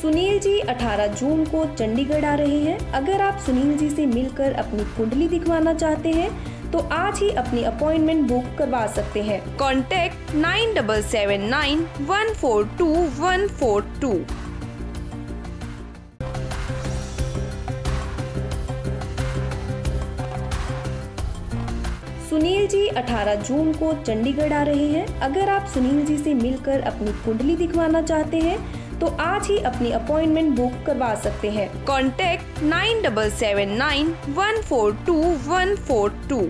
Sunil ji 18 June को चंडीगढ़ आ रहे हैं अगर आप सुनील जी से मिलकर अपनी कुंडली दिखवाना चाहते हैं तो आज ही अपनी अपॉइंटमेंट बुक करवा सकते हैं contact nine double seven nine one four two one four two Sunil ji 18 June को चंडीगढ़ आ रहे हैं अगर आप सुनील जी से मिलकर अपनी कुंडली दिखवाना चाहते हैं तो आज ही अपनी अपॉइंटमेंट बुक करवा सकते हैं contact nine double seven nine one four two one four two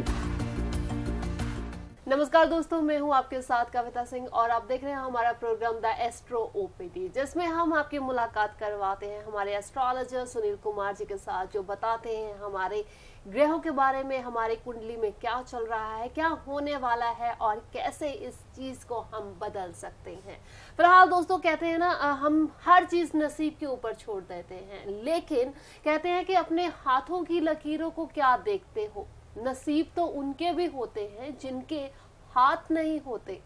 नमस्कार दोस्तों मैं हूं आपके साथ कविता सिंह और आप देख रहे हैं हमारा प्रोग्राम द एस्ट्रो ओपीडी जिसमें हम आपकी मुलाकात करवाते हैं हमारे एस्ट्रोलॉजर सुनील कुमार जी के साथ जो बताते हैं हमारे ग्रहों के बारे में हमारे कुंडली में क्या चल रहा है क्या होने वाला है और कैसे इस चीज को हम बदल सकते हैं फिलहाल दोस्तों कहते हैं ना हम हर चीज नसीब के ऊपर छोड़ देते हैं लेकिन कहते हैं कि अपने हाथों की लकीरों को क्या देखते हो नसीब तो उनके भी होते हैं जिनके हाथ नहीं होते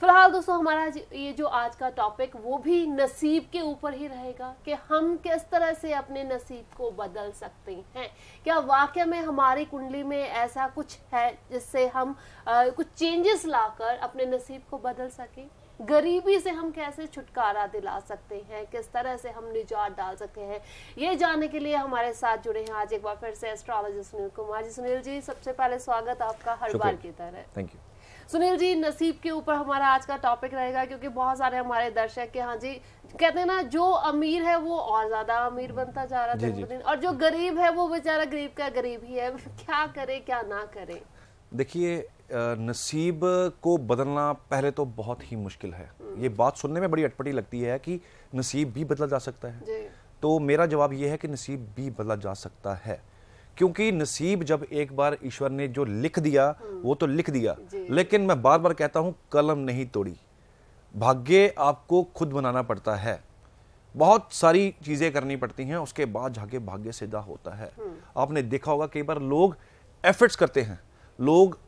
फिलहाल दोस्तों हमारा ये जो आज का टॉपिक वो भी नसीब के ऊपर ही रहेगा कि हम किस तरह से अपने नसीब को बदल सकते हैं क्या वाक्य में हमारी कुंडली में ऐसा कुछ है जिससे हम आ, कुछ चेंजेस लाकर अपने नसीब को बदल सकें गरीबी से हम कैसे छुटकारा दिला सकते हैं किस तरह से हम निजात डाल सकते हैं ये जानने के लिए हमारे साथ जुड़े हैं आज एक बार फिर से एस्ट्रोलॉजर सुनील कुमार जी सुनील जी सबसे पहले स्वागत आपका हर बार की तरह थैंक यू सुनील जी नसीब के ऊपर हमारा आज का टॉपिक रहेगा क्योंकि बहुत सारे हमारे दर्शक के हाँ जी कहते हैं ना जो अमीर है वो और ज्यादा अमीर बनता जा रहा है और जो गरीब है वो बेचारा गरीब का गरीब ही है क्या करे क्या ना करे देखिए नसीब को बदलना पहले तो बहुत ही मुश्किल है हम्म। ये बात सुनने में बड़ी अटपटी लगती है कि नसीब भी बदला जा सकता है तो मेरा जवाब ये है कि नसीब भी बदला जा सकता है क्योंकि नसीब जब एक बार ईश्वर ने जो लिख दिया हम्म। वो तो लिख दिया लेकिन मैं बार बार कहता हूँ कलम नहीं तोड़ी भाग्य आपको खुद बनाना पड़ता है बहुत सारी चीज़ें करनी पड़ती हैं उसके बाद जाके भाग्य सीधा होता है हम्म। आपने देखा होगा कई बार लोग एफर्ट्स करते हैं लोग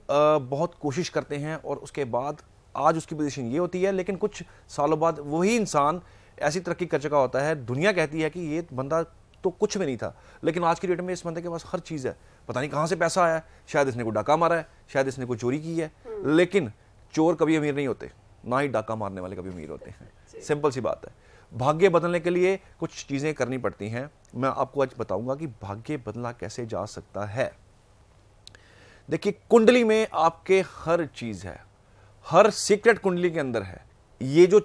बहुत कोशिश करते हैं और उसके बाद आज उसकी पोजीशन ये होती है लेकिन कुछ सालों बाद वही इंसान ऐसी तरक्की कर चुका होता है दुनिया कहती है कि ये बंदा तो कुछ भी नहीं था लेकिन आज की डेट में इस बंदे के पास हर चीज़ है पता नहीं कहाँ से पैसा आया शायद इसने कोई डाका मारा है शायद इसने कोई चोरी की है हम्म। लेकिन चोर कभी अमीर नहीं होते ना ही डाका मारने वाले कभी अमीर होते हैं सिंपल सी बात है भाग्य बदलने के लिए कुछ चीज़ें करनी पड़ती हैं मैं आपको आज बताऊंगा कि भाग्य बदला कैसे जा सकता है देखिए कुंडली में आपके हर चीज़ है हर सीक्रेट कुंडली के अंदर है ये जो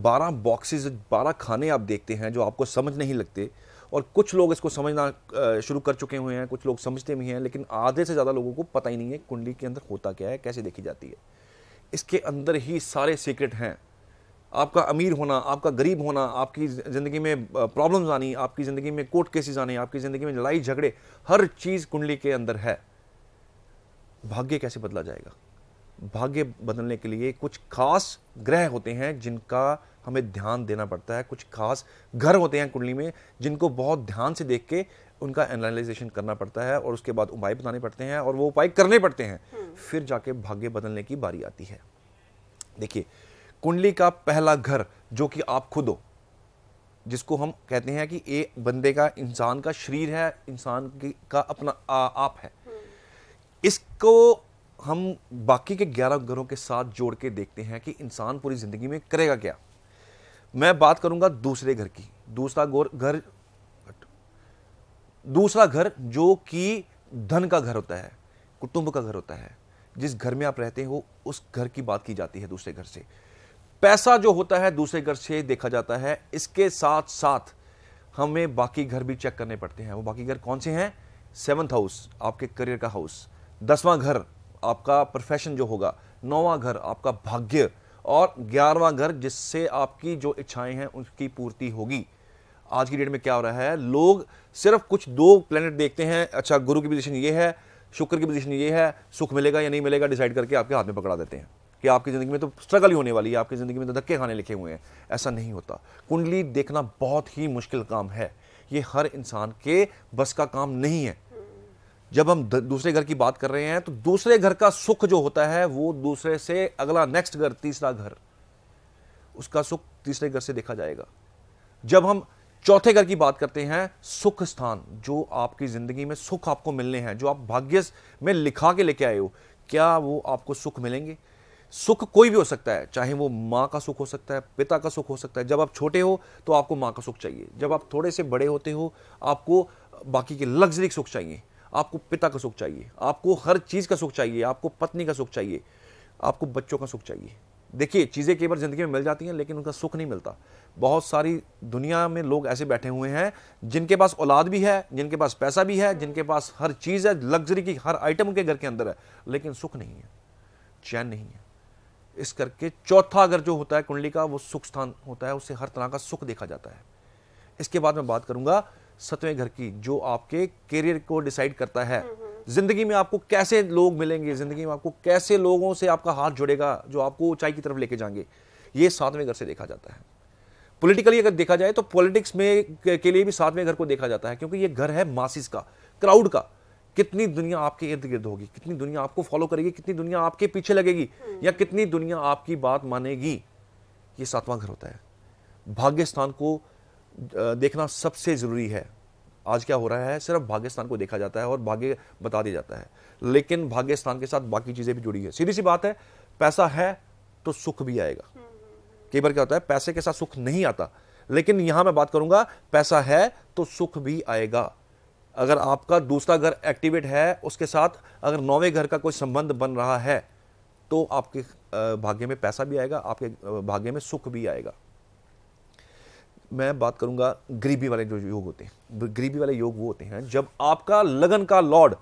बारह बॉक्सेस बारह खाने आप देखते हैं जो आपको समझ नहीं लगते और कुछ लोग इसको समझना शुरू कर चुके हुए हैं कुछ लोग समझते भी हैं लेकिन आधे से ज़्यादा लोगों को पता ही नहीं है कुंडली के अंदर होता क्या है कैसे देखी जाती है इसके अंदर ही सारे सीक्रेट हैं आपका अमीर होना आपका गरीब होना आपकी ज़िंदगी में प्रॉब्लम्स आनी आपकी ज़िंदगी में कोर्ट केसेस आने आपकी ज़िंदगी में लड़ाई झगड़े हर चीज़ कुंडली के अंदर है भाग्य कैसे बदला जाएगा भाग्य बदलने के लिए कुछ खास ग्रह होते हैं जिनका हमें ध्यान देना पड़ता है कुछ खास घर होते हैं कुंडली में जिनको बहुत ध्यान से देख के उनका एनालिजेशन करना पड़ता है और उसके बाद उपाय बताने पड़ते हैं और वो उपाय करने पड़ते हैं हम्म। फिर जाके भाग्य बदलने की बारी आती है देखिए कुंडली का पहला घर जो कि आप खुद हो जिसको हम कहते हैं कि ये बंदे का इंसान का शरीर है इंसान की का अपना आ, आप है हम्म। इसको हम बाकी के ग्यारह घरों के साथ जोड़ के देखते हैं कि इंसान पूरी ज़िंदगी में करेगा क्या मैं बात करूंगा दूसरे घर की दूसरा गोर घर दूसरा घर जो कि धन का घर होता है कुटुंब का घर होता है जिस घर में आप रहते हो उस घर की बात की जाती है दूसरे घर से पैसा जो होता है दूसरे घर से देखा जाता है इसके साथ साथ हमें बाकी घर भी चेक करने पड़ते हैं वो बाकी घर कौन से हैं सेवंथ हाउस आपके करियर का हाउस दसवां घर आपका प्रोफेशन जो होगा नौवा घर आपका भाग्य और ग्यारहवा घर जिससे आपकी जो इच्छाएं हैं उनकी पूर्ति होगी आज की डेट में क्या हो रहा है लोग सिर्फ कुछ दो प्लेनेट देखते हैं अच्छा गुरु की पोजिशन ये है शुक्र की पोजिशन ये है सुख मिलेगा या नहीं मिलेगा डिसाइड करके आपके हाथ में पकड़ा देते हैं कि आपकी ज़िंदगी में तो स्ट्रगल ही होने वाली है आपकी ज़िंदगी में तो धक्के खाने लिखे हुए हैं ऐसा नहीं होता कुंडली देखना बहुत ही मुश्किल काम है ये हर इंसान के बस का काम नहीं है जब हम दूसरे घर की बात कर रहे हैं तो दूसरे घर का सुख जो होता है वो दूसरे से अगला नेक्स्ट घर तीसरा घर उसका सुख तीसरे घर से देखा जाएगा जब हम चौथे घर की बात करते हैं सुख स्थान जो आपकी ज़िंदगी में सुख आपको मिलने हैं जो आप भाग्य में लिखा के लेके आए हो क्या वो आपको सुख मिलेंगे सुख कोई भी हो सकता है चाहे वो माँ का सुख हो सकता है पिता का सुख हो सकता है जब आप छोटे हो तो आपको माँ का सुख चाहिए जब आप थोड़े से बड़े होते हो आपको बाकी के लग्जरी सुख चाहिए आपको पिता का सुख चाहिए आपको हर चीज़ का सुख चाहिए आपको पत्नी का सुख चाहिए आपको बच्चों का सुख चाहिए देखिए चीज़ें कई बार ज़िंदगी में मिल जाती हैं लेकिन उनका सुख नहीं मिलता बहुत सारी दुनिया में लोग ऐसे बैठे हुए हैं जिनके पास औलाद भी है जिनके पास पैसा भी है जिनके पास हर चीज़ है लग्जरी की हर आइटम उनके घर के अंदर है लेकिन सुख नहीं है चैन नहीं है इस करके चौथा अगर जो होता है कुंडली का वो सुख स्थान होता है उससे हर तरह का सुख देखा जाता है इसके बाद मैं बात करूंगा सतवें घर की जो आपके करियर को डिसाइड करता है हम्म, हम्म। जिंदगी में आपको कैसे लोग मिलेंगे जिंदगी में आपको कैसे लोगों से आपका हाथ जुड़ेगा जो आपको ऊंचाई की तरफ लेके जाएंगे ये सातवें घर से देखा जाता है पॉलिटिकली अगर देखा जाए तो पॉलिटिक्स में के लिए भी सातवें घर को देखा जाता है क्योंकि ये घर है मासिस का क्राउड का कितनी दुनिया आपके इर्द गिर्द होगी कितनी दुनिया आपको फॉलो करेगी कितनी दुनिया आपके पीछे लगेगी हम्म। या कितनी दुनिया आपकी बात मानेगी ये सातवां घर होता है भाग्य स्थान को देखना सबसे ज़रूरी है आज क्या हो रहा है सिर्फ भाग्यस्थान को देखा जाता है और भाग्य बता दिया जाता है लेकिन भाग्यस्थान के साथ बाकी चीज़ें भी जुड़ी है सीधी सी बात है पैसा है तो सुख भी आएगा कई बार क्या होता है पैसे के साथ सुख नहीं आता लेकिन यहां मैं बात करूंगा पैसा है तो सुख भी आएगा अगर आपका दूसरा घर एक्टिवेट है उसके साथ अगर नौवे घर का कोई संबंध बन रहा है तो आपके भाग्य में पैसा भी आएगा आपके भाग्य में सुख भी आएगा मैं बात करूंगा गरीबी वाले जो योग होते हैं गरीबी वाले योग वो होते हैं जब आपका लगन का लॉर्ड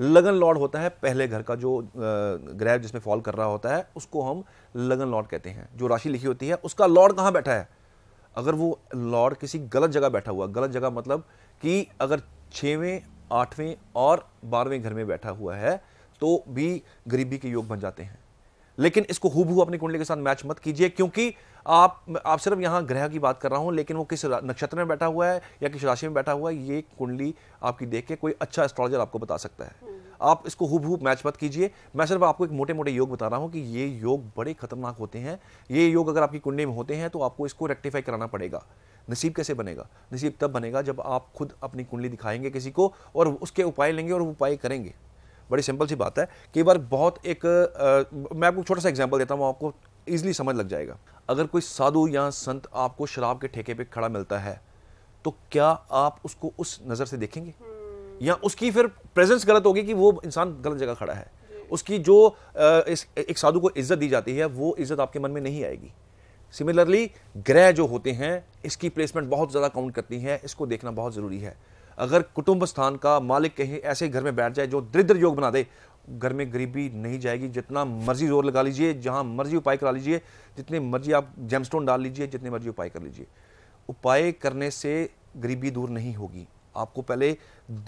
लगन लॉर्ड होता है पहले घर का जो ग्रह जिसमें फॉल कर रहा होता है उसको हम लगन लॉर्ड कहते हैं जो राशि लिखी होती है उसका लॉर्ड कहाँ बैठा है अगर वो लॉर्ड किसी गलत जगह बैठा हुआ गलत जगह मतलब कि अगर छवें आठवें और बारहवें घर में बैठा हुआ है तो भी गरीबी के योग बन जाते हैं लेकिन इसको हूबहू अपनी कुंडली के साथ मैच मत कीजिए क्योंकि आप आप सिर्फ यहाँ ग्रह की बात कर रहा हूँ लेकिन वो किस नक्षत्र में बैठा हुआ है या किस राशि में बैठा हुआ है ये कुंडली आपकी देख के कोई अच्छा एस्ट्रोलॉजर आपको बता सकता है आप इसको हु मैच मत कीजिए मैं सिर्फ आपको एक मोटे मोटे योग बता रहा हूँ कि ये योग बड़े खतरनाक होते हैं ये योग अगर आपकी कुंडली में होते हैं तो आपको इसको रेक्टिफाई कराना पड़ेगा नसीब कैसे बनेगा नसीब तब बनेगा जब आप खुद अपनी कुंडली दिखाएंगे किसी को और उसके उपाय लेंगे और उपाय करेंगे बड़ी सिंपल सी बात है कई बार बहुत एक आ, मैं आपको छोटा सा एग्जाम्पल देता हूँ आपको ईजिली समझ लग जाएगा अगर कोई साधु या संत आपको शराब के ठेके पे खड़ा मिलता है तो क्या आप उसको उस नज़र से देखेंगे हम्म। या उसकी फिर प्रेजेंस गलत होगी कि वो इंसान गलत जगह खड़ा है उसकी जो इस एक साधु को इज्जत दी जाती है वो इज्जत आपके मन में नहीं आएगी सिमिलरली ग्रह जो होते हैं इसकी प्लेसमेंट बहुत ज़्यादा काउंट करती हैं इसको देखना बहुत ज़रूरी है अगर कुटुंब स्थान का मालिक कहीं ऐसे घर में बैठ जाए जो दरिद्र योग बना दे घर में गरीबी नहीं जाएगी जितना मर्जी जोर लगा लीजिए जहाँ मर्जी उपाय करा लीजिए जितने मर्जी आप जेमस्टोन डाल लीजिए जितने मर्जी उपाय कर लीजिए उपाय करने से गरीबी दूर नहीं होगी आपको पहले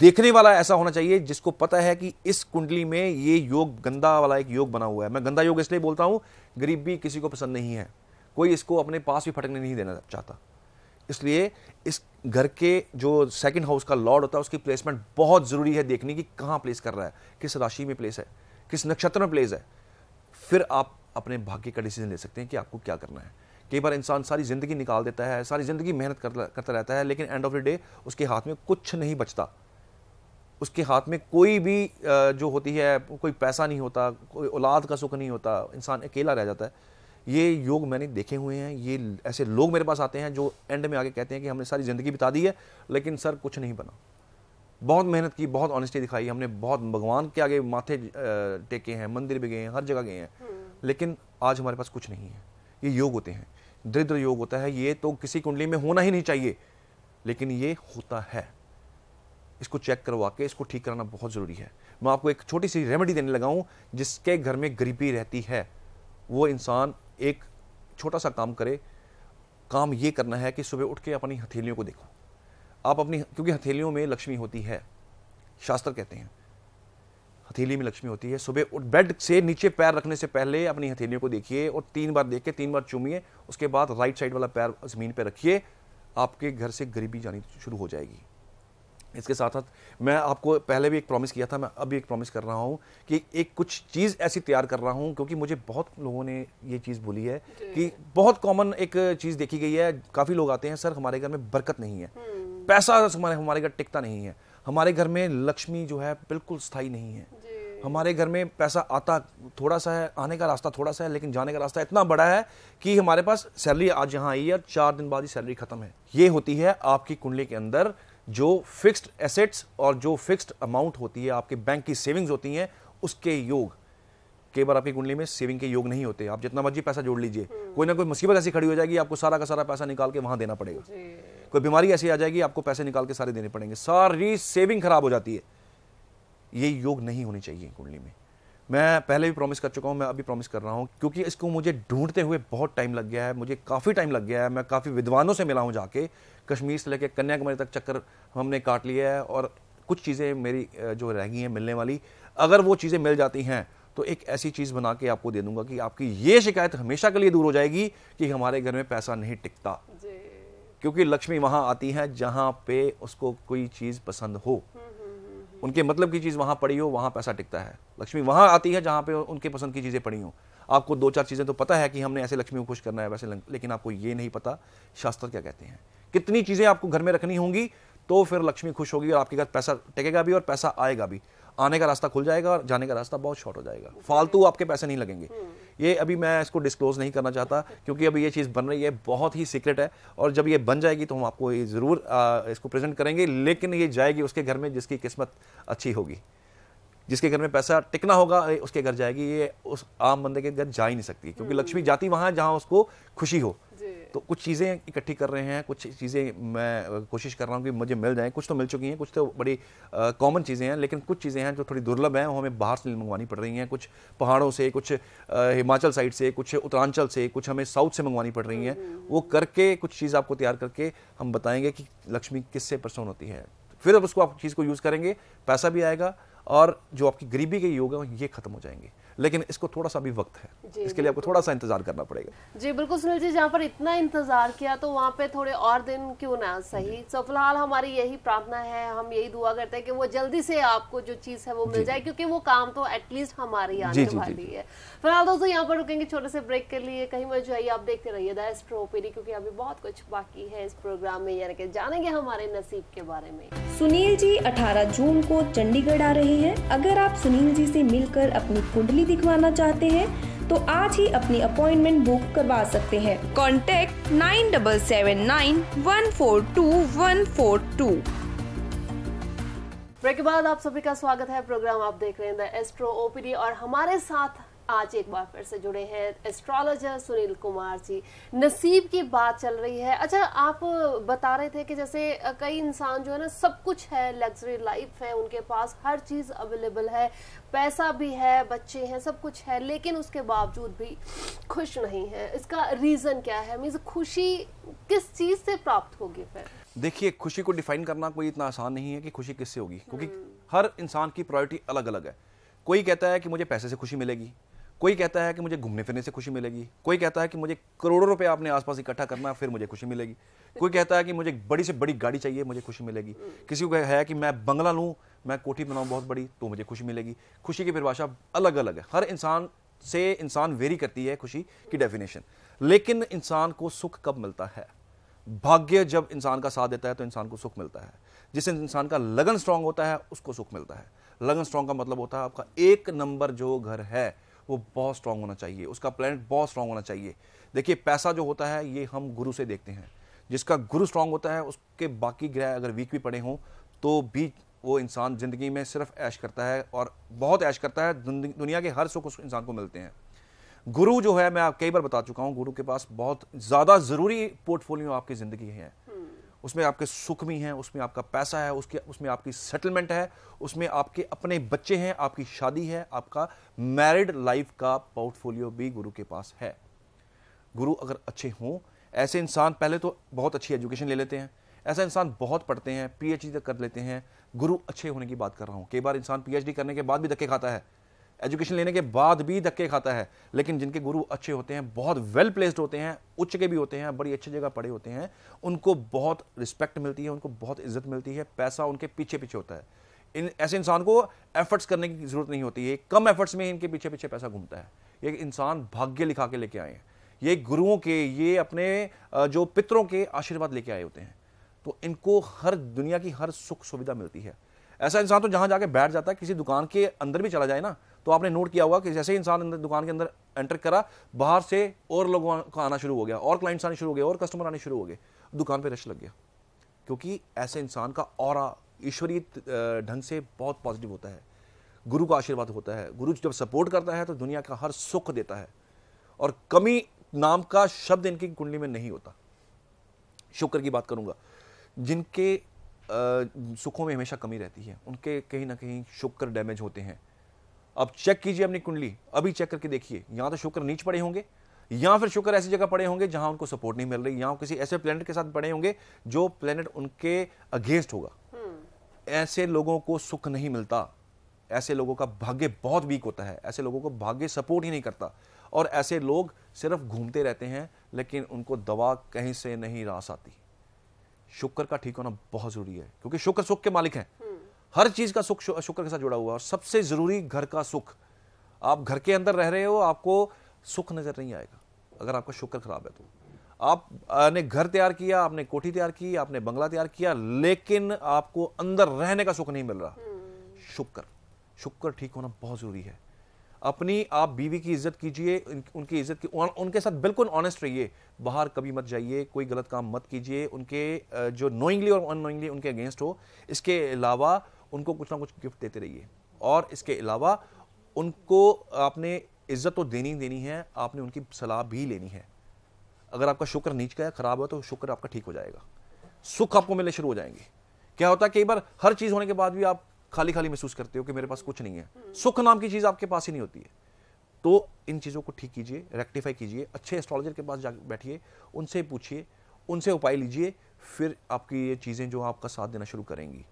देखने वाला ऐसा होना चाहिए जिसको पता है कि इस कुंडली में ये योग गंदा वाला एक योग बना हुआ है मैं गंदा योग इसलिए बोलता हूँ गरीबी किसी को पसंद नहीं है कोई इसको अपने पास भी फटकने नहीं देना चाहता इसलिए इस घर के जो सेकंड हाउस का लॉर्ड होता है उसकी प्लेसमेंट बहुत ज़रूरी है देखने की कहाँ प्लेस कर रहा है किस राशि में प्लेस है किस नक्षत्र में प्लेस है फिर आप अपने भाग्य का डिसीजन ले सकते हैं कि आपको क्या करना है कई बार इंसान सारी ज़िंदगी निकाल देता है सारी ज़िंदगी मेहनत करता करता रहता है लेकिन एंड ऑफ द डे उसके हाथ में कुछ नहीं बचता उसके हाथ में कोई भी जो होती है कोई पैसा नहीं होता कोई औलाद का सुख नहीं होता इंसान अकेला रह जाता है ये योग मैंने देखे हुए हैं ये ऐसे लोग मेरे पास आते हैं जो एंड में आके कहते हैं कि हमने सारी ज़िंदगी बिता दी है लेकिन सर कुछ नहीं बना बहुत मेहनत की बहुत ऑनेस्टी दिखाई हमने बहुत भगवान के आगे माथे टेके हैं मंदिर भी गए हैं हर जगह गए हैं हम्म। लेकिन आज हमारे पास कुछ नहीं है ये योग होते हैं दरिद्र योग होता है ये तो किसी कुंडली में होना ही नहीं चाहिए लेकिन ये होता है इसको चेक करवा के इसको ठीक कराना बहुत ज़रूरी है मैं आपको एक छोटी सी रेमेडी देने लगा हूँ जिसके घर में गरीबी रहती है वो इंसान एक छोटा सा काम करें काम ये करना है कि सुबह उठ के अपनी हथेलियों को देखो आप अपनी क्योंकि हथेलियों में लक्ष्मी होती है शास्त्र कहते हैं हथेली में लक्ष्मी होती है सुबह उठ बेड से नीचे पैर रखने से पहले अपनी हथेलियों को देखिए और तीन बार देख के तीन बार चूमिए उसके बाद राइट साइड वाला पैर ज़मीन पर रखिए आपके घर से गरीबी जानी शुरू हो जाएगी इसके साथ साथ मैं आपको पहले भी एक प्रॉमिस किया था मैं अब एक प्रॉमिस कर रहा हूँ कि एक कुछ चीज़ ऐसी तैयार कर रहा हूँ क्योंकि मुझे बहुत लोगों ने ये चीज़ बोली है कि बहुत कॉमन एक चीज़ देखी गई है काफ़ी लोग आते हैं सर हमारे घर में बरकत नहीं है हम्म। पैसा हमारे हमारे घर टिकता नहीं है हमारे घर में लक्ष्मी जो है बिल्कुल स्थायी नहीं है हमारे घर में पैसा आता थोड़ा सा है आने का रास्ता थोड़ा सा है लेकिन जाने का रास्ता इतना बड़ा है कि हमारे पास सैलरी आज यहाँ आई है चार दिन बाद ही सैलरी खत्म है ये होती है आपकी कुंडली के अंदर जो फिक्स्ड एसेट्स और जो फिक्स्ड अमाउंट होती है आपके बैंक की सेविंग्स होती हैं उसके योग कई बार आपकी कुंडली में सेविंग के योग नहीं होते आप जितना मर्जी पैसा जोड़ लीजिए हम्म। कोई ना कोई मुसीबत ऐसी खड़ी हो जाएगी आपको सारा का सारा पैसा निकाल के वहां देना पड़ेगा कोई बीमारी ऐसी आ जाएगी आपको पैसे निकाल के सारे देने पड़ेंगे सारी सेविंग खराब हो जाती है ये योग नहीं होनी चाहिए कुंडली में मैं पहले भी प्रॉमिस कर चुका हूँ मैं अभी प्रॉमिस कर रहा हूँ क्योंकि इसको मुझे ढूंढते हुए बहुत टाइम लग गया है मुझे काफ़ी टाइम लग गया है मैं काफ़ी विद्वानों से मिला हूँ जाके कश्मीर से लेकर कन्याकुमारी तक चक्कर हमने काट लिया है और कुछ चीज़ें मेरी जो रह गई हैं मिलने वाली अगर वो चीज़ें मिल जाती हैं तो एक ऐसी चीज़ बना के आपको दे दूंगा कि आपकी ये शिकायत हमेशा के लिए दूर हो जाएगी कि हमारे घर में पैसा नहीं टिकता क्योंकि लक्ष्मी वहाँ आती है जहाँ पे उसको कोई चीज़ पसंद हो हम्म, हम्म, हम्म, उनके मतलब की चीज़ वहाँ पड़ी हो वहाँ पैसा टिकता है लक्ष्मी वहाँ आती है जहाँ पे उनके पसंद की चीज़ें पड़ी हो आपको दो चार चीज़ें तो पता है कि हमने ऐसे लक्ष्मी को खुश करना है वैसे लेकिन आपको ये नहीं पता शास्त्र क्या कहते हैं कितनी चीज़ें आपको घर में रखनी होंगी तो फिर लक्ष्मी खुश होगी और आपके घर पैसा टेकेगा भी और पैसा आएगा भी आने का रास्ता खुल जाएगा और जाने का रास्ता बहुत शॉर्ट हो जाएगा फालतू आपके पैसे नहीं लगेंगे हम्म। ये अभी मैं इसको डिस्क्लोज नहीं करना चाहता क्योंकि अभी ये चीज़ बन रही है बहुत ही सीक्रेट है और जब ये बन जाएगी तो हम आपको ये ज़रूर इसको प्रेजेंट करेंगे लेकिन ये जाएगी उसके घर में जिसकी किस्मत अच्छी होगी जिसके घर में पैसा टिकना होगा उसके घर जाएगी ये उस आम बंदे के घर जा ही नहीं सकती क्योंकि हम्म। लक्ष्मी जाती वहाँ जहाँ उसको खुशी हो तो कुछ चीज़ें इकट्ठी कर रहे हैं कुछ चीज़ें मैं कोशिश कर रहा हूँ कि मुझे मिल जाएँ कुछ तो मिल चुकी हैं कुछ तो बड़ी कॉमन चीज़ें हैं लेकिन कुछ चीज़ें हैं जो थोड़ी दुर्लभ हैं वो हमें बाहर से मंगवानी पड़ रही हैं कुछ पहाड़ों से कुछ हिमाचल साइड से कुछ उत्तरांचल से कुछ हमें साउथ से मंगवानी पड़ रही हैं हम्म। वो करके कुछ चीज़ आपको तैयार करके हम बताएंगे कि लक्ष्मी किससे प्रसन्न होती है फिर अब उसको आप चीज़ को यूज़ करेंगे पैसा भी आएगा और जो आपकी गरीबी के योग है ये खत्म हो जाएंगे लेकिन इसको थोड़ा सा भी वक्त है इसके लिए आपको थोड़ा सा इंतजार करना पड़ेगा जी बिल्कुल सुनील जी जहाँ पर इतना इंतजार किया तो वहाँ पे थोड़े और दिन क्यों ना सही तो फिलहाल हमारी यही प्रार्थना है हम यही दुआ करते हैं कि वो जल्दी से आपको जो चीज है वो मिल जाए क्योंकि वो काम तो एटलीस्ट हमारे आने वाली है फिलहाल दोस्तों यहाँ पर रुकेंगे छोटे से ब्रेक के लिए कहीं जो है आप देखते रहिए द क्योंकि अभी बहुत कुछ बाकी है इस प्रोग्राम में यानी कि जानेंगे हमारे नसीब के बारे में सुनील जी अठारह जून को चंडीगढ़ आ रहे रहे हैं अगर आप सुनील जी से मिलकर अपनी कुंडली दिखवाना चाहते हैं तो आज ही अपनी अपॉइंटमेंट बुक करवा सकते हैं contact nine double seven nine one four two one four two break के बाद आप सभी का स्वागत है प्रोग्राम आप देख रहे हैं द एस्ट्रो ओपीडी और हमारे साथ आज एक बार फिर से जुड़े हैं एस्ट्रोलॉजर सुनील कुमार जी नसीब की बात चल रही है अच्छा आप बता रहे थे कि जैसे कई इंसान जो है ना सब कुछ है लग्जरी लाइफ है उनके पास हर चीज़ अवेलेबल है पैसा भी है बच्चे हैं सब कुछ है लेकिन उसके बावजूद भी खुश नहीं है इसका रीज़न क्या है मीन खुशी किस चीज़ से प्राप्त होगी फिर देखिए खुशी को डिफाइन करना कोई इतना आसान नहीं है कि खुशी किससे होगी क्योंकि हम्म। हर इंसान की प्रायोरिटी अलग अलग है कोई कहता है कि मुझे पैसे से खुशी मिलेगी कोई कहता है कि मुझे घूमने फिरने से खुशी मिलेगी कोई कहता है कि मुझे करोड़ों रुपए अपने आसपास इकट्ठा करना है फिर मुझे खुशी मिलेगी कोई कहता है कि मुझे बड़ी से बड़ी गाड़ी चाहिए मुझे खुशी मिलेगी किसी को है कि मैं बंगला लूँ मैं कोठी बनाऊँ बहुत बड़ी तो मुझे खुशी मिलेगी खुशी की परिभाषा अलग अलग है हर इंसान से इंसान वेरी करती है खुशी की डेफिनेशन लेकिन इंसान को सुख कब मिलता है भाग्य जब इंसान का साथ देता है तो इंसान को सुख मिलता है जिस इंसान का लगन स्ट्रांग होता है उसको सुख मिलता है लगन स्ट्रांग का मतलब होता है आपका एक नंबर जो घर है वो बहुत स्ट्रांग होना चाहिए उसका प्लान बहुत स्ट्रांग होना चाहिए देखिए पैसा जो होता है ये हम गुरु से देखते हैं जिसका गुरु स्ट्रांग होता है उसके बाकी ग्रह अगर वीक भी पड़े हों तो भी वो इंसान ज़िंदगी में सिर्फ ऐश करता है और बहुत ऐश करता है दुनिया के हर सुख उस इंसान को मिलते हैं गुरु जो है मैं आप कई बार बता चुका हूँ गुरु के पास बहुत ज़्यादा ज़रूरी पोर्टफोलियो आपकी ज़िंदगी है उसमें आपके सुख भी हैं उसमें आपका पैसा है उसके उसमें आपकी सेटलमेंट है उसमें आपके अपने बच्चे हैं आपकी शादी है आपका मैरिड लाइफ का पोर्टफोलियो भी गुरु के पास है गुरु अगर अच्छे हों ऐसे इंसान पहले तो बहुत अच्छी एजुकेशन ले लेते हैं ऐसा इंसान बहुत पढ़ते हैं पीएचडी तक कर लेते हैं गुरु अच्छे होने की बात कर रहा हूँ कई बार इंसान पीएचडी करने के बाद भी धक्के खाता है एजुकेशन लेने के बाद भी धक्के खाता है लेकिन जिनके गुरु अच्छे होते हैं बहुत वेल प्लेस्ड होते हैं उच्च के भी होते हैं बड़ी अच्छी जगह पड़े होते हैं उनको बहुत रिस्पेक्ट मिलती है उनको बहुत इज्जत मिलती है पैसा उनके पीछे पीछे होता है इन ऐसे इंसान को एफर्ट्स करने की जरूरत नहीं होती है कम एफर्ट्स में इनके पीछे पीछे पैसा घूमता है ये इंसान भाग्य लिखा के लेके आए हैं ये गुरुओं के ये अपने जो पितरों के आशीर्वाद लेके आए होते हैं तो इनको हर दुनिया की हर सुख सुविधा मिलती है ऐसा इंसान तो जहाँ जाके बैठ जाता है किसी दुकान के अंदर भी चला जाए ना तो आपने नोट किया होगा कि जैसे इंसान अंदर दुकान के अंदर एंटर करा बाहर से और लोगों का आना शुरू हो गया और क्लाइंट्स आने शुरू हो गए और कस्टमर आने शुरू हो गए दुकान पर रश लग गया क्योंकि ऐसे इंसान का और ईश्वरीय ढंग से बहुत पॉजिटिव होता है गुरु का आशीर्वाद होता है गुरु जब सपोर्ट करता है तो दुनिया का हर सुख देता है और कमी नाम का शब्द इनकी कुंडली में नहीं होता शुक्र की बात करूंगा जिनके सुखों में हमेशा कमी रहती है उनके कहीं ना कहीं शुक्र डैमेज होते हैं अब चेक कीजिए अपनी कुंडली अभी चेक करके देखिए या तो शुक्र नीच पड़े होंगे या फिर शुक्र ऐसी जगह पड़े होंगे जहां उनको सपोर्ट नहीं मिल रही या किसी ऐसे प्लेनेट के साथ पड़े होंगे जो प्लेनेट उनके अगेंस्ट होगा हम्म। ऐसे लोगों को सुख नहीं मिलता ऐसे लोगों का भाग्य बहुत वीक होता है ऐसे लोगों को भाग्य सपोर्ट ही नहीं करता और ऐसे लोग सिर्फ घूमते रहते हैं लेकिन उनको दवा कहीं से नहीं रास आती शुक्र का ठीक होना बहुत जरूरी है क्योंकि शुक्र सुख के मालिक हैं हम्म। हर चीज़ का सुख शुक्र के साथ जुड़ा हुआ है और सबसे ज़रूरी घर का सुख आप घर के अंदर रह रहे हो आपको सुख नज़र नहीं आएगा अगर आपका शुक्र खराब है तो आपने घर तैयार किया आपने कोठी तैयार की आपने बंगला तैयार किया लेकिन आपको अंदर रहने का सुख नहीं मिल रहा हम्म। शुक्र शुक्र ठीक होना बहुत ज़रूरी है अपनी आप बीवी की इज्जत कीजिए उनकी इज्जत की उनके साथ बिल्कुल ऑनेस्ट रहिए बाहर कभी मत जाइए कोई गलत काम मत कीजिए उनके जो नोइंगली और अनोइंगली उनके अगेंस्ट हो इसके अलावा उनको कुछ ना कुछ गिफ्ट देते रहिए और इसके अलावा उनको आपने इज्जत तो देनी देनी है आपने उनकी सलाह भी लेनी है अगर आपका शुक्र नीच का है ख़राब हो तो शुक्र आपका ठीक हो जाएगा सुख आपको मिलने शुरू हो जाएंगे क्या होता है कई बार हर चीज़ होने के बाद भी आप खाली खाली महसूस करते हो कि मेरे पास कुछ नहीं है हम्म। सुख नाम की चीज़ आपके पास ही नहीं होती है तो इन चीज़ों को ठीक कीजिए रेक्टिफाई कीजिए अच्छे एस्ट्रोलॉजर के पास जा बैठिए उनसे पूछिए उनसे उपाय लीजिए फिर आपकी ये चीज़ें जो आपका साथ देना शुरू करेंगी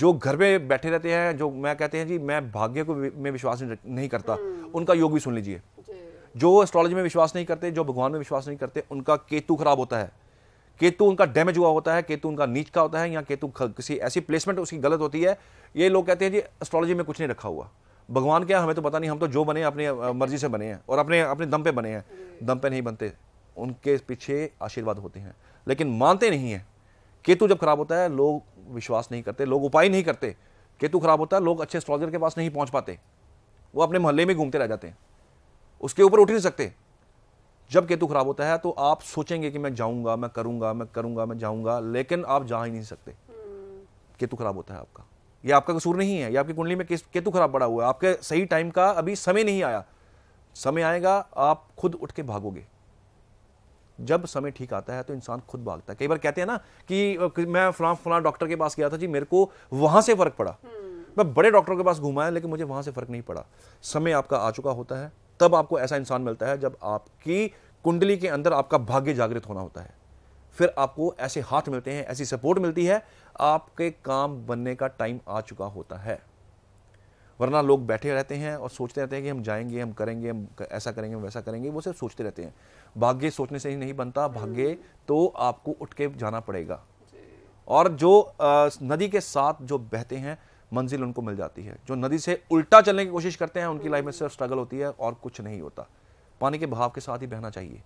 जो घर में बैठे रहते हैं जो मैं कहते हैं जी मैं भाग्य को में विश्वास नहीं करता हम्म। उनका योग भी सुन लीजिए जो एस्ट्रोलॉजी में विश्वास नहीं करते जो भगवान में विश्वास नहीं करते उनका केतु खराब होता है केतु उनका डैमेज हुआ होता है केतु उनका नीच का होता है या केतु किसी ऐसी प्लेसमेंट उसकी गलत होती है ये लोग कहते हैं जी एस्ट्रोलॉजी में कुछ नहीं रखा हुआ भगवान क्या हमें तो पता नहीं हम तो जो बने अपनी मर्जी से बने हैं और अपने अपने दम पे बने हैं दम पे नहीं बनते उनके पीछे आशीर्वाद होते हैं लेकिन मानते नहीं हैं केतु जब खराब होता है लोग विश्वास नहीं करते लोग उपाय नहीं करते केतु खराब होता है लोग अच्छे एस्ट्रोलॉजर के पास नहीं पहुंच पाते वो अपने मोहल्ले में घूमते रह जाते हैं उसके ऊपर उठ नहीं सकते जब केतु खराब होता है तो आप सोचेंगे कि मैं जाऊंगा मैं करूंगा मैं करूंगा मैं जाऊंगा लेकिन आप जा ही नहीं सकते हम्म। केतु खराब होता है आपका ये आपका कसूर नहीं है ये आपकी कुंडली में केतु खराब पड़ा हुआ है आपके सही टाइम का अभी समय नहीं आया समय आएगा आप खुद उठ के भागोगे जब समय ठीक आता है तो इंसान खुद भागता है कई बार कहते हैं ना कि मैं फला फला डॉक्टर के पास गया था जी मेरे को वहां से फर्क पड़ा हम्म। मैं बड़े डॉक्टरों के पास घूमा है लेकिन मुझे वहां से फर्क नहीं पड़ा समय आपका आ चुका होता है तब आपको ऐसा इंसान मिलता है जब आपकी कुंडली के अंदर आपका भाग्य जागृत होना होता है फिर आपको ऐसे हाथ मिलते हैं ऐसी सपोर्ट मिलती है आपके काम बनने का टाइम आ चुका होता है वरना लोग बैठे रहते हैं और सोचते रहते हैं कि हम जाएंगे हम करेंगे हम ऐसा करेंगे हम वैसा करेंगे वो सिर्फ सोचते रहते हैं भाग्य सोचने से ही नहीं बनता भाग्य तो आपको उठ के जाना पड़ेगा और जो नदी के साथ जो बहते हैं मंजिल उनको मिल जाती है जो नदी से उल्टा चलने की कोशिश करते हैं उनकी लाइफ में सिर्फ स्ट्रगल होती है और कुछ नहीं होता पानी के बहाव के साथ ही बहना चाहिए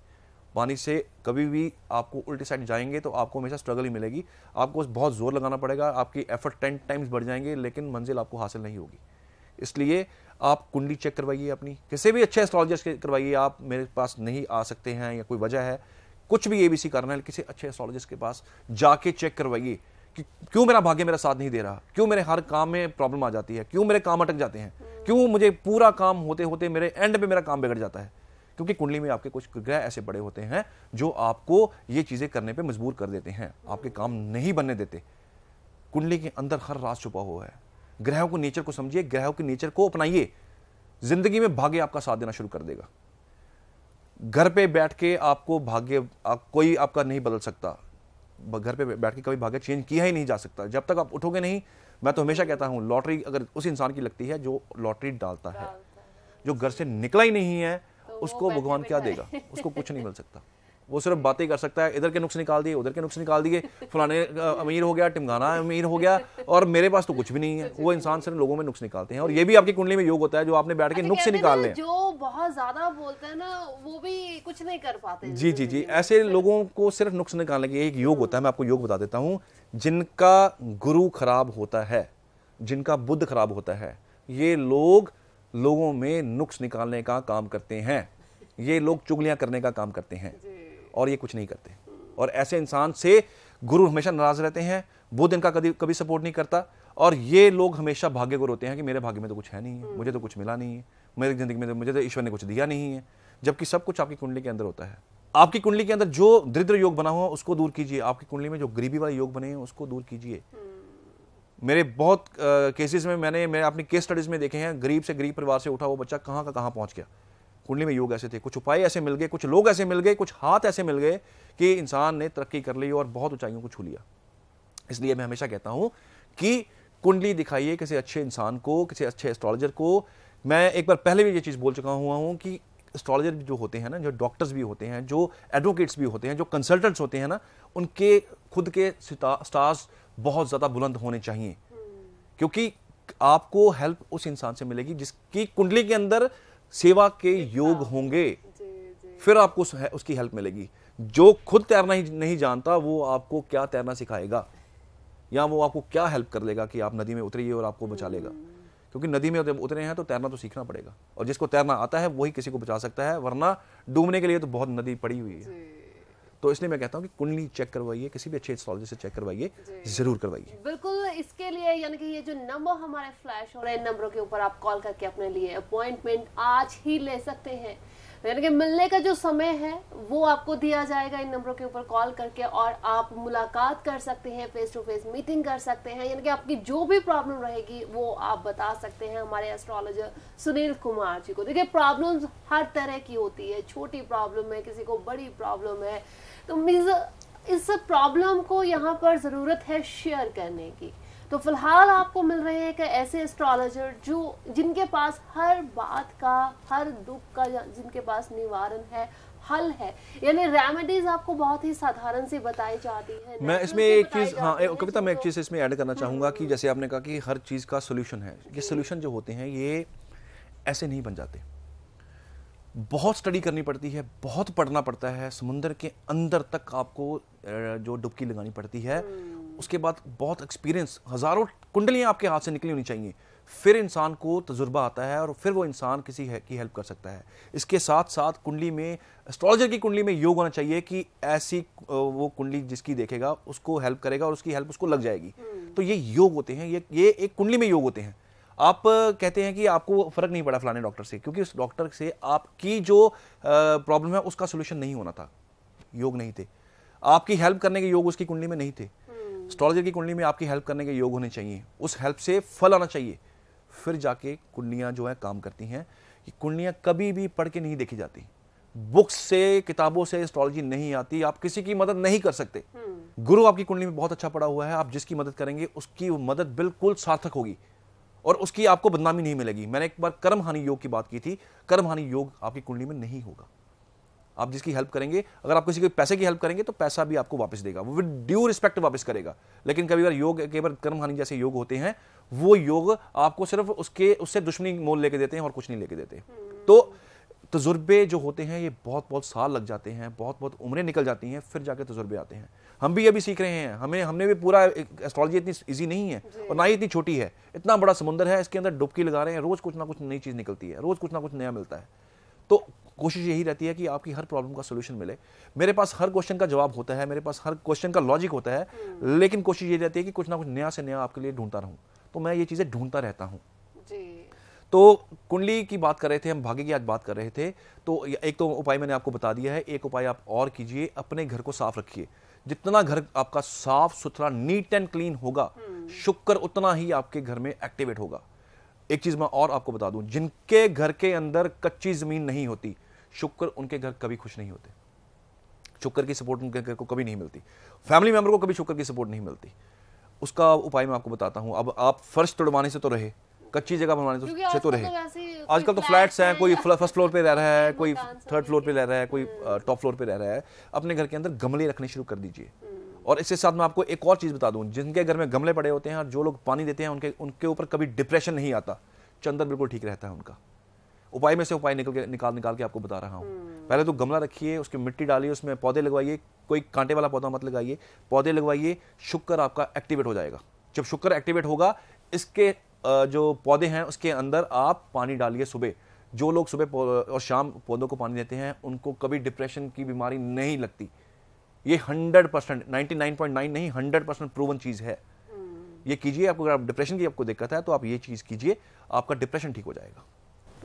पानी से कभी भी आपको उल्टी साइड जाएंगे तो आपको हमेशा स्ट्रगल ही मिलेगी आपको बहुत जोर लगाना पड़ेगा आपकी एफर्ट टेन टाइम्स बढ़ जाएंगे लेकिन मंजिल आपको हासिल नहीं होगी इसलिए आप कुंडली चेक करवाइए अपनी किसी भी अच्छे एस्ट्रोलॉजर से करवाइए आप मेरे पास नहीं आ सकते हैं या कोई वजह है कुछ भी ए बी सी कारण है किसी अच्छे एस्ट्रोलॉजिस्ट के पास जाके चेक करवाइए कि क्यों मेरा भाग्य मेरा साथ नहीं दे रहा क्यों मेरे हर काम में प्रॉब्लम आ जाती है क्यों मेरे काम अटक जाते हैं क्यों मुझे पूरा काम होते होते मेरे एंड पे मेरा काम बिगड़ जाता है क्योंकि कुंडली में आपके कुछ ग्रह ऐसे बड़े होते हैं जो आपको ये चीज़ें करने पर मजबूर कर देते हैं आपके काम नहीं बनने देते कुंडली के अंदर हर राज छुपा हुआ है ग्रहों को नेचर को समझिए ग्रहों के नेचर को अपनाइए जिंदगी में भाग्य आपका साथ देना शुरू कर देगा घर पे बैठ के आपको भाग्य आप, कोई आपका नहीं बदल सकता घर पे बैठ के कभी भाग्य चेंज किया ही नहीं जा सकता जब तक आप उठोगे नहीं मैं तो हमेशा कहता हूँ लॉटरी अगर उस इंसान की लगती है जो लॉटरी डालता है जो घर से निकला ही नहीं है तो उसको भगवान क्या देगा उसको कुछ नहीं मिल सकता वो सिर्फ बातें कर सकता है इधर के नुक्स निकाल दिए उधर के नुक्स निकाल दिए फलाने अमीर हो गया टिमगाना अमीर हो गया और मेरे पास तो कुछ भी नहीं है वो इंसान सिर्फ लोगों में नुक्स निकालते हैं और ये भी आपकी कुंडली में योग होता है जो आपने बैठ के नुक्स निकाल लें जो बहुत ज्यादा बोलते हैं ना वो भी कुछ नहीं कर पाते जी जी जी ऐसे लोगों को सिर्फ नुक्स निकालने के एक योग होता है मैं आपको योग बता देता हूँ जिनका गुरु खराब होता है जिनका बुद्ध खराब होता है ये लोग लोगों में नुक्स निकालने का काम करते हैं ये लोग चुगलियां करने का काम करते हैं और ये कुछ नहीं करते और ऐसे इंसान से गुरु हमेशा नाराज रहते हैं बुद्ध इनका कभी कभी सपोर्ट नहीं करता और ये लोग हमेशा भाग्य को रोते हैं कि मेरे भाग्य में तो कुछ है नहीं है मुझे तो कुछ मिला नहीं है मेरी ज़िंदगी में तो मुझे तो ईश्वर ने कुछ दिया नहीं है जबकि सब कुछ आपकी कुंडली के अंदर होता है आपकी कुंडली के अंदर जो दरिद्र योग बना हुआ उसको दूर कीजिए आपकी कुंडली में जो गरीबी वाले योग बने हैं उसको दूर कीजिए मेरे बहुत केसेस में मैंने मैं अपनी केस स्टडीज़ में देखे हैं गरीब से गरीब परिवार से उठा वो बच्चा कहाँ का कहाँ पहुँच गया कुंडली में योग ऐसे थे कुछ उपाय ऐसे मिल गए कुछ लोग ऐसे मिल गए कुछ हाथ ऐसे मिल गए कि इंसान ने तरक्की कर ली और बहुत ऊंचाइयों को छू लिया इसलिए मैं हमेशा कहता हूं कि कुंडली दिखाइए किसी अच्छे इंसान को किसी अच्छे एस्ट्रोलॉजर को मैं एक बार पहले भी ये चीज़ बोल चुका हुआ हूँ कि एस्ट्रोलॉजर जो होते हैं ना जो डॉक्टर्स भी होते हैं जो एडवोकेट्स भी होते हैं जो कंसल्टेंट्स होते हैं ना उनके खुद के स्टार्स बहुत ज़्यादा बुलंद होने चाहिए क्योंकि आपको हेल्प उस इंसान से मिलेगी जिसकी कुंडली के अंदर सेवा के योग हाँ। होंगे फिर आपको उसकी हेल्प मिलेगी जो खुद तैरना ही नहीं जानता वो आपको क्या तैरना सिखाएगा या वो आपको क्या हेल्प कर लेगा कि आप नदी में उतरिए और आपको बचा लेगा हम्म। क्योंकि नदी में जब उतरे हैं तो तैरना तो सीखना पड़ेगा और जिसको तैरना आता है वही किसी को बचा सकता है वरना डूबने के लिए तो बहुत नदी पड़ी हुई है तो इसलिए मैं कहता हूँ कि कुंडली चेक करवाइए किसी भी अच्छे एस्ट्रोलॉजी से चेक करवाइए जरूर करवाइए बिल्कुल इसके लिए यानी कि ये जो नंबर हमारे फ्लैश हो रहे हैं नंबरों के ऊपर आप कॉल करके अपने लिए अपॉइंटमेंट आज ही ले सकते हैं यानी कि मिलने का जो समय है वो आपको दिया जाएगा इन नंबरों के ऊपर कॉल करके और आप मुलाकात कर सकते हैं फेस टू फेस मीटिंग कर सकते हैं यानी कि आपकी जो भी प्रॉब्लम रहेगी वो आप बता सकते हैं हमारे एस्ट्रोलॉजर सुनील कुमार जी को देखिए प्रॉब्लम हर तरह की होती है छोटी प्रॉब्लम है किसी को बड़ी प्रॉब्लम है तो मीन्स इस प्रॉब्लम को यहाँ पर ज़रूरत है शेयर करने की तो फिलहाल आपको मिल रहे हैं कि ऐसे एस्ट्रोलॉजर जो जिनके पास हर बात का हर दुख का जिनके पास निवारण है हल है यानी रेमेडीज आपको बहुत ही साधारण से बताई जाती है मैं इसमें एक चीज हाँ कविता मैं एक चीज इसमें ऐड करना हम्म। चाहूंगा कि जैसे आपने कहा कि हर चीज का सोल्यूशन है ये सोल्यूशन जो होते हैं ये ऐसे नहीं बन जाते बहुत स्टडी करनी पड़ती है बहुत पढ़ना पड़ता है समुंदर के अंदर तक आपको जो डुबकी लगानी पड़ती है हम्म। उसके बाद बहुत एक्सपीरियंस हज़ारों कुंडलियाँ आपके हाथ से निकली होनी चाहिए फिर इंसान को तजुर्बा आता है और फिर वो इंसान किसी है, की हेल्प कर सकता है इसके साथ साथ कुंडली में एस्ट्रोलॉजर की कुंडली में योग होना चाहिए कि ऐसी वो कुंडली जिसकी देखेगा उसको हेल्प करेगा और उसकी हेल्प उसको लग जाएगी हम्म। तो ये योग होते हैं ये ये एक कुंडली में योग होते हैं आप कहते हैं कि आपको फ़र्क नहीं पड़ा फलाने डॉक्टर से क्योंकि उस डॉक्टर से आपकी जो प्रॉब्लम है उसका सोल्यूशन नहीं होना था योग नहीं थे आपकी हेल्प करने के योग उसकी कुंडली में नहीं थे एस्ट्रोलॉजर की कुंडली में आपकी हेल्प करने के योग होने चाहिए उस हेल्प से फल आना चाहिए फिर जाके कुंडलियाँ जो है काम करती हैं कि कुंडलियाँ कभी भी पढ़ के नहीं देखी जाती बुक्स से किताबों से एस्ट्रोलॉजी नहीं आती आप किसी की मदद नहीं कर सकते हम्म। गुरु आपकी कुंडली में बहुत अच्छा पड़ा हुआ है आप जिसकी मदद करेंगे उसकी मदद बिल्कुल सार्थक होगी और उसकी आपको बदनामी नहीं मिलेगी मैंने एक बार कर्म हानि योग की बात की थी कर्म हानि योग आपकी कुंडली में नहीं होगा आप जिसकी हेल्प करेंगे अगर आप किसी के पैसे की हेल्प करेंगे तो पैसा भी आपको वापस देगा वो विद ड्यू रिस्पेक्ट वापस करेगा लेकिन कभी बार योग कई बार कर्महानि जैसे योग होते हैं वो योग आपको सिर्फ उसके उससे दुश्मनी मोल लेके देते हैं और कुछ नहीं लेके देते तो तजुर्बे जो होते हैं ये बहुत बहुत साल लग जाते हैं बहुत बहुत उम्रें निकल जाती हैं फिर जाके तजुर्बे आते हैं हम भी अभी सीख रहे हैं हमें हमने भी पूरा एस्ट्रोलॉजी इतनी ईजी नहीं है और ना ही इतनी छोटी है इतना बड़ा समुंदर है इसके अंदर डुबकी लगा रहे हैं रोज़ कुछ ना कुछ नई चीज़ निकलती है रोज़ कुछ ना कुछ नया मिलता है तो कोशिश यही रहती है कि आपकी हर प्रॉब्लम का सोल्यूशन मिले मेरे पास हर क्वेश्चन का जवाब होता है मेरे पास हर क्वेश्चन का लॉजिक होता है हम्म। लेकिन कोशिश ये रहती है कि कुछ ना कुछ नया से नया आपके लिए ढूंढता रहूँ तो मैं ये चीज़ें ढूंढता रहता हूँ तो कुंडली की बात कर रहे थे हम भाग्य की आज बात कर रहे थे तो एक तो उपाय मैंने आपको बता दिया है एक उपाय आप और कीजिए अपने घर को साफ रखिए जितना घर आपका साफ सुथरा नीट एंड क्लीन होगा हम्म। शुक्र उतना ही आपके घर में एक्टिवेट होगा एक चीज मैं और आपको बता दूं जिनके घर के अंदर कच्ची जमीन नहीं होती शुक्र उनके घर कभी खुश नहीं होते शुक्र की सपोर्ट उनके घर को कभी नहीं मिलती फैमिली मेंबर को कभी शुक्र की सपोर्ट नहीं मिलती उसका उपाय मैं आपको बताता हूँ अब आप फर्श तोड़वाने से तो रहे कच्ची जगह बनवाने से तो रहे तो आजकल तो फ्लैट्स हैं कोई फर्स्ट फ्लोर पे रह रहा है कोई थर्ड फ्लोर पे रह रहा है कोई टॉप हम्म। फ्लोर पे रह रहा है अपने घर के अंदर गमले रखने शुरू कर दीजिए हम्म। और इसके साथ मैं आपको एक और चीज़ बता दूं जिनके घर में गमले पड़े होते हैं और जो लोग पानी देते हैं उनके उनके ऊपर कभी डिप्रेशन नहीं आता चंदर बिल्कुल ठीक रहता है उनका उपाय में से उपाय निकल के निकाल निकाल के आपको बता रहा हूँ हम्म। पहले तो गमला रखिए उसकी मिट्टी डालिए उसमें पौधे लगवाइए कोई कांटे वाला पौधा मत लगाइए पौधे लगवाइए शुक्र आपका एक्टिवेट हो जाएगा जब शुक्र एक्टिवेट होगा इसके जो पौधे हैं उसके अंदर आप पानी डालिए सुबह जो लोग सुबह और शाम पौधों को पानी देते हैं उनको कभी डिप्रेशन की बीमारी नहीं लगती ये hundred percent ninety nine point nine नहीं हंड्रेड परसेंट प्रूवन चीज़ है हम्म। ये कीजिए आपको अगर आप डिप्रेशन की आपको दिक्कत है तो आप ये चीज़ कीजिए आपका डिप्रेशन ठीक हो जाएगा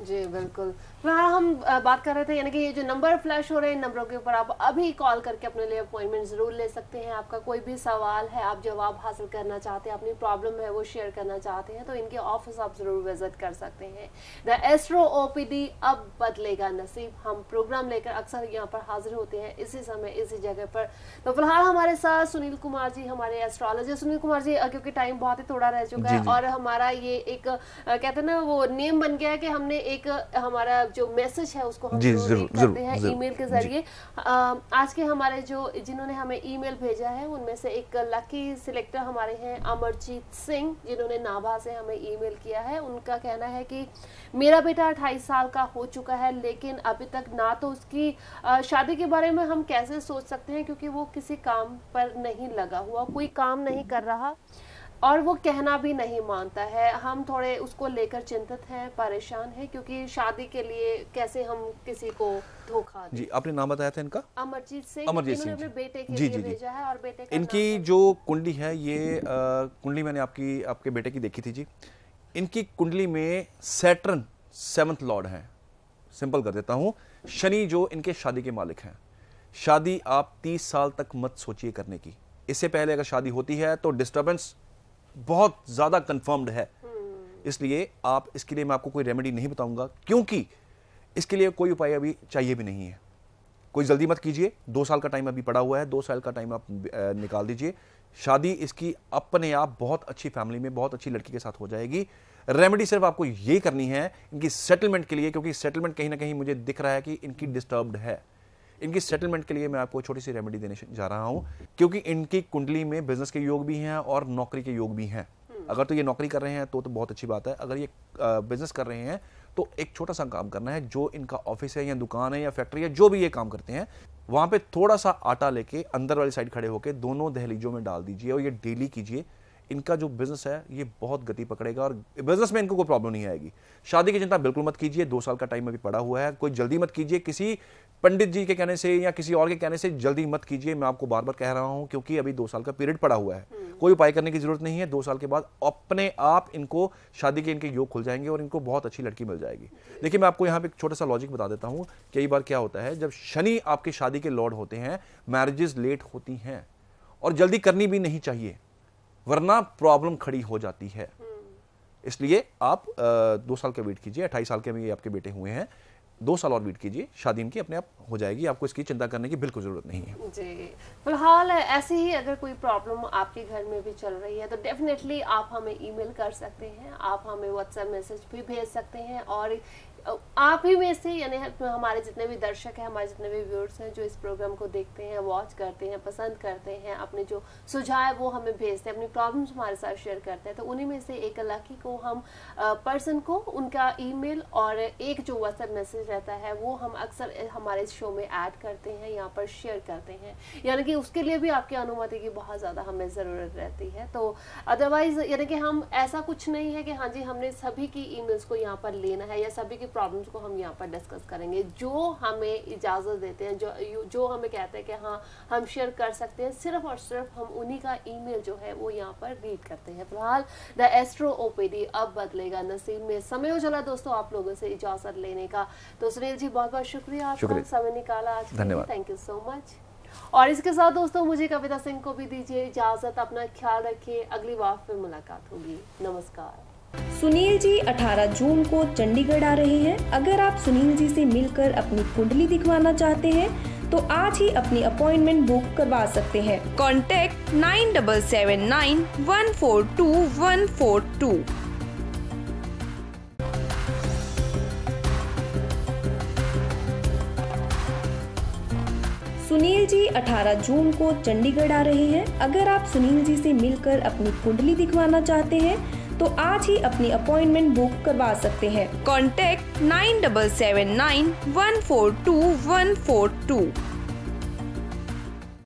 जी बिल्कुल फिलहाल हम बात कर रहे थे यानी कि ये जो नंबर फ्लैश हो रहे हैं इन नंबरों के ऊपर आप अभी कॉल करके अपने लिए अपॉइंटमेंट ज़रूर ले सकते हैं आपका कोई भी सवाल है आप जवाब हासिल करना चाहते हैं अपनी प्रॉब्लम है वो शेयर करना चाहते हैं तो इनके ऑफिस आप ज़रूर विजिट कर सकते हैं द एस्ट्रो ओ अब बदलेगा नसीब हम प्रोग्राम लेकर अक्सर यहाँ पर हाजिर होते हैं इसी समय इसी जगह पर तो फिलहाल हमारे साथ सुनील कुमार जी हमारे एस्ट्रोलॉजर सुनील कुमार जी क्योंकि टाइम बहुत ही थोड़ा रह चुका है और हमारा ये एक कहते हैं ना वो नेम बन गया है कि हमने एक हमारा जो मैसेज है उसको हम जी, जरूर, जरूर, करते हैं ईमेल के जरिए आज के हमारे जो जिन्होंने हमें ईमेल भेजा है उनमें से एक लकी सिलेक्टर हमारे हैं अमरजीत सिंह जिन्होंने नाभा से हमें ईमेल किया है उनका कहना है कि मेरा बेटा अट्ठाईस साल का हो चुका है लेकिन अभी तक ना तो उसकी शादी के बारे में हम कैसे सोच सकते हैं क्योंकि वो किसी काम पर नहीं लगा हुआ कोई काम नहीं कर रहा और वो कहना भी नहीं मानता है हम थोड़े उसको लेकर चिंतित हैं परेशान हैं क्योंकि शादी के लिए कैसे हम किसी को धोखा जी आपने नाम बताया था इनका अमरजीत सिंह अमरजीत सिंह अपने बेटे के जी, लिए जी, भेजा है और बेटे का इनकी जो कुंडली है ये आ, कुंडली मैंने आपकी आपके बेटे की देखी थी जी इनकी कुंडली में सैटर्न सेवंथ लॉर्ड है सिंपल कर देता हूँ शनि जो इनके शादी के मालिक हैं शादी आप तीस साल तक मत सोचिए करने की इससे पहले अगर शादी होती है तो डिस्टर्बेंस बहुत ज़्यादा कंफर्म्ड है इसलिए आप इसके लिए मैं आपको कोई रेमेडी नहीं बताऊंगा क्योंकि इसके लिए कोई उपाय अभी चाहिए भी नहीं है कोई जल्दी मत कीजिए दो साल का टाइम अभी पड़ा हुआ है दो साल का टाइम आप निकाल दीजिए शादी इसकी अपने आप बहुत अच्छी फैमिली में बहुत अच्छी लड़की के साथ हो जाएगी रेमेडी सिर्फ आपको ये करनी है इनकी सेटलमेंट के लिए क्योंकि सेटलमेंट कहीं ना कहीं मुझे दिख रहा है कि इनकी डिस्टर्ब्ड है इनकी सेटलमेंट के लिए मैं आपको छोटी सी रेमेडी देने जा रहा हूँ क्योंकि इनकी कुंडली में बिजनेस के योग भी हैं और नौकरी के योग भी हैं हम्म। अगर तो ये नौकरी कर रहे हैं तो तो बहुत अच्छी बात है अगर ये बिजनेस कर रहे हैं तो एक छोटा सा काम करना है जो इनका ऑफिस है या दुकान है या फैक्ट्री है जो भी ये काम करते हैं वहाँ पे थोड़ा सा आटा लेके अंदर वाली साइड खड़े होकर दोनों दहलीजों में डाल दीजिए और ये डेली कीजिए इनका जो बिजनेस है ये बहुत गति पकड़ेगा और बिजनेस में इनको कोई प्रॉब्लम नहीं आएगी शादी की चिंता बिल्कुल मत कीजिए दो साल का टाइम अभी पड़ा हुआ है कोई जल्दी मत कीजिए किसी पंडित जी के कहने से या किसी और के कहने से जल्दी मत कीजिए मैं आपको बार बार कह रहा हूँ क्योंकि अभी दो साल का पीरियड पड़ा हुआ है हम्म। कोई उपाय करने की जरूरत नहीं है दो साल के बाद अपने आप इनको शादी के इनके योग खुल जाएंगे और इनको बहुत अच्छी लड़की मिल जाएगी देखिए मैं आपको यहाँ पे एक छोटा सा लॉजिक बता देता हूँ कई बार क्या होता है जब शनि आपकी शादी के लॉर्ड होते हैं मैरिजेज लेट होती हैं और जल्दी करनी भी नहीं चाहिए वरना प्रॉब्लम खड़ी हो जाती है हम्म। इसलिए आप दो साल का वेट कीजिए अट्ठाईस साल के में ये आपके बेटे हुए हैं दो साल और वेट कीजिए शादी इनकी अपने आप हो जाएगी आपको इसकी चिंता करने की बिल्कुल ज़रूरत नहीं है जी फिलहाल ऐसे ही अगर कोई प्रॉब्लम आपके घर में भी चल रही है तो डेफिनेटली आप हमें ईमेल कर सकते हैं आप हमें व्हाट्सएप मैसेज भी भेज सकते हैं और आप ही में से यानी हमारे जितने भी दर्शक हैं हमारे जितने भी व्यूअर्स हैं जो इस प्रोग्राम को देखते हैं वॉच करते हैं पसंद करते हैं अपने जो सुझाव वो हमें भेजते हैं अपनी प्रॉब्लम्स हमारे साथ शेयर करते हैं तो उन्हीं में से एक लकी को हम पर्सन को उनका ईमेल और एक जो व्हाट्सएप मैसेज रहता है वो हम अक्सर हमारे शो में ऐड करते हैं यहाँ पर शेयर करते हैं यानी कि उसके लिए भी आपकी अनुमति की बहुत ज़्यादा हमें ज़रूरत रहती है तो अदरवाइज़ यानी कि हम ऐसा कुछ नहीं है कि हाँ जी हमने सभी की ईमेल्स को यहाँ पर लेना है या सभी की प्रॉब्लम्स को हम यहाँ पर डिस्कस करेंगे जो हमें इजाज़त देते हैं जो जो हमें कहते हैं कि हाँ हम शेयर कर सकते हैं सिर्फ और सिर्फ हम उन्हीं का ईमेल जो है वो यहाँ पर रीड करते हैं फिलहाल द एस्ट्रो ओ अब बदलेगा नसीब में समय उजला दोस्तों आप लोगों से इजाज़त लेने का तो सुनील जी बहुत बहुत शुक्रिया आपका समय निकाला आज धन्यवाद थैंक यू सो मच और इसके साथ दोस्तों मुझे कविता सिंह को भी दीजिए इजाज़त अपना ख्याल रखिए अगली बार फिर मुलाकात होगी नमस्कार सुनील जी 18 जून को चंडीगढ़ आ रहे हैं अगर आप सुनील जी से मिलकर अपनी कुंडली दिखवाना चाहते हैं तो आज ही अपनी अपॉइंटमेंट बुक करवा सकते हैं contact nine double seven nine one four two one four two Sunil ji 18 June को चंडीगढ़ आ रहे हैं अगर आप सुनील जी से मिलकर अपनी कुंडली दिखवाना चाहते हैं तो आज ही अपनी अपॉइंटमेंट बुक करवा सकते हैं contact nine double seven nine one four two one four to